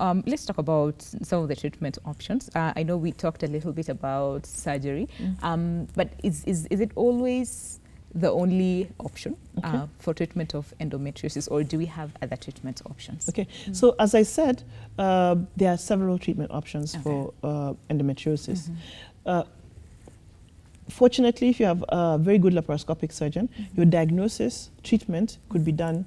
Um, let's talk about some of the treatment options. Uh, I know we talked a little bit about surgery, mm -hmm. um, but is, is, is it always the only option uh, okay. uh, for treatment of endometriosis, or do we have other treatment options? Okay, mm -hmm. so as I said, uh, there are several treatment options okay. for uh, endometriosis. Mm -hmm. fortunately, if you have a very good laparoscopic surgeon, mm-hmm. your diagnosis treatment could be done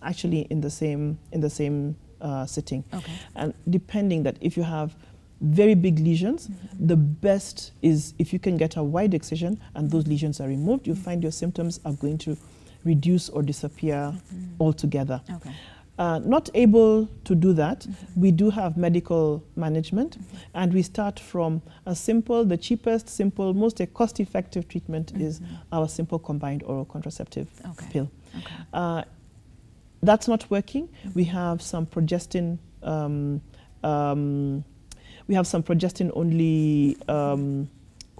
actually in the same in the same uh, sitting. Okay. And depending that if you have very big lesions, mm -hmm. the best is if you can get a wide excision and those lesions are removed, you mm -hmm. find your symptoms are going to reduce or disappear mm -hmm. altogether. Okay. Uh, not able to do that, mm-hmm. we do have medical management mm-hmm. and we start from a simple, the cheapest, simple, most cost effective treatment is mm-hmm. our simple combined oral contraceptive okay. pill. Okay. Uh, that's not working. We have some progestin. Um, um, we have some progestin only. Um,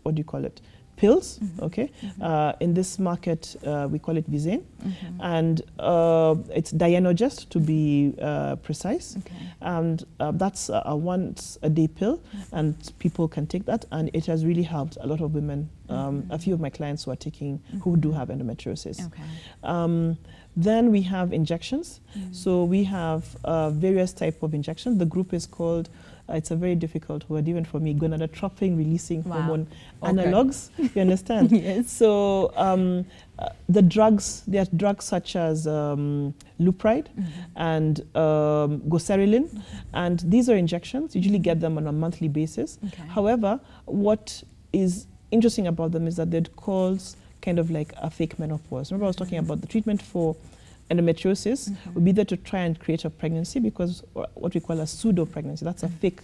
what do you call it? pills, mm-hmm. okay? Mm-hmm. Uh, in this market, uh, we call it Visane. Mm-hmm. And uh, it's Dianogest, to be uh, precise. Okay. And uh, that's a, a once-a-day pill, and people can take that. And it has really helped a lot of women um, mm -hmm. a few of my clients who are taking mm -hmm. who do have endometriosis. Okay. Um, then we have injections. Mm -hmm. So we have uh, various type of injections. The group is called it's a very difficult word, even for me, gonadotropin releasing wow. hormone okay. analogs. You understand? yes. So um, uh, the drugs, there are drugs such as um, lupride mm -hmm. and um, and these are injections. You usually get them on a monthly basis. Okay. However, what is interesting about them is that they cause kind of like a fake menopause. Remember, I was talking mm-hmm. about the treatment for endometriosis mm -hmm. be there to try and create a pregnancy because what we call a pseudo pregnancy, that's a mm. fake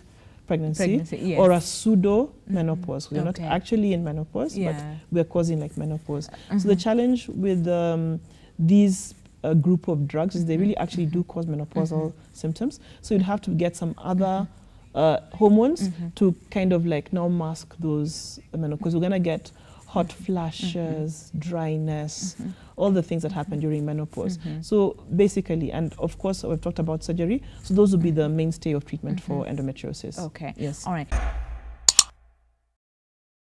pregnancy, pregnancy yes. or a pseudo mm -hmm. menopause. Mm-hmm. We're okay. not actually in menopause, yeah. but we're causing like menopause. So the mm-hmm. challenge with um, these uh, group of drugs is they mm-hmm. really actually do cause menopausal symptoms. So you'd have to get some other uh, hormones to kind of like now mask those menopause. We're going to get hot mm-hmm. flashes, mm-hmm. dryness, mm-hmm. all the things that happen during menopause. So basically, and of course, we've talked about surgery. So those would be the mainstay of treatment for endometriosis. Okay. Yes. All right.